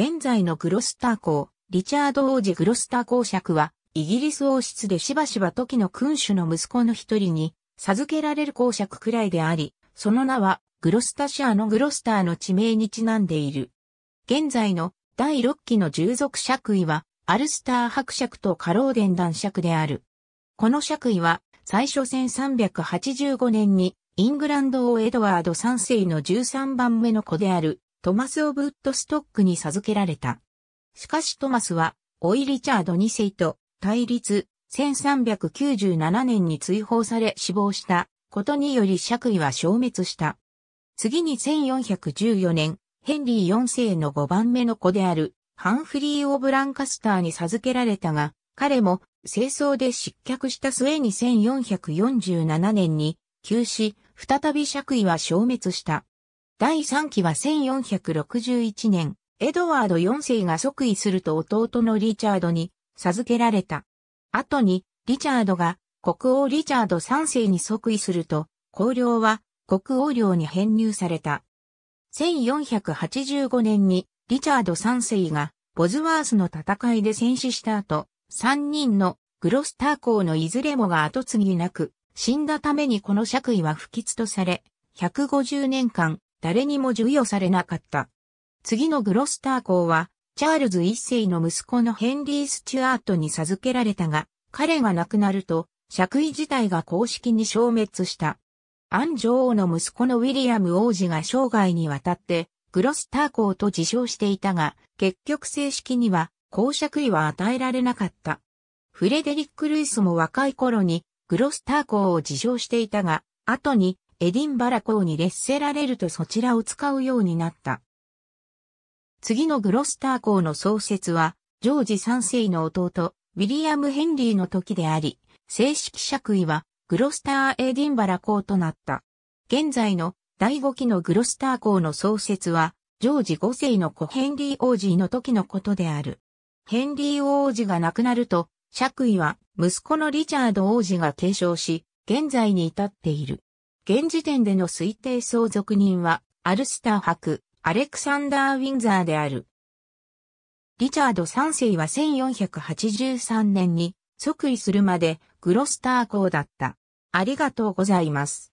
現在のグロスター公、リチャード王子グロスター公爵は、イギリス王室でしばしば時の君主の息子の一人に、授けられる公爵くらいであり、その名は、グロスタシャーのグロスターの地名にちなんでいる。現在の第6期の従属爵位は、アルスター伯爵とカローデン男爵である。この爵位は、最初1385年に、イングランド王エドワード3世の13番目の子である、トマス・オブ・ウッドストックに授けられた。しかしトマスは、オイ・リチャード2世と対立、1397年に追放され死亡したことにより爵位は消滅した。次に1414年、ヘンリー4世の5番目の子であるハンフリー・オブ・ランカスターに授けられたが、彼も清掃で失脚した末に1447年に、急死、再び爵位は消滅した。第3期は1461年、エドワード4世が即位すると弟のリチャードに授けられた。後に、リチャードが国王リチャード3世に即位すると、公領は国王領に編入された。1485年にリチャード3世がボズワースの戦いで戦死した後、3人のグロスター公のいずれもが後継ぎなく、死んだためにこの爵位は不吉とされ、150年間誰にも授与されなかった。次のグロスター公は、チャールズ一世の息子のヘンリー・スチュアートに授けられたが、彼が亡くなると、爵位自体が公式に消滅した。アン女王の息子のウィリアム王子が生涯にわたって、グロスター公と自称していたが、結局正式には、公爵位は与えられなかった。フレデリック・ルイスも若い頃に、グロスター公を自称していたが、後に、エディンバラ公に劣せられるとそちらを使うようになった。次のグロスター公の創設は、ジョージ3世の弟、ウィリアム・ヘンリーの時であり、正式爵位は、グロスター・エディンバラ公となった。現在の第5期のグロスター公の創設は、ジョージ5世の子ヘンリー王子の時のことである。ヘンリー王子が亡くなると、爵位は息子のリチャード王子が継承し、現在に至っている。現時点での推定相続人は、アルスター博、アレクサンダー・ウィンザーである。リチャード3世は1483年に即位するまでグロスター公だった。ありがとうございます。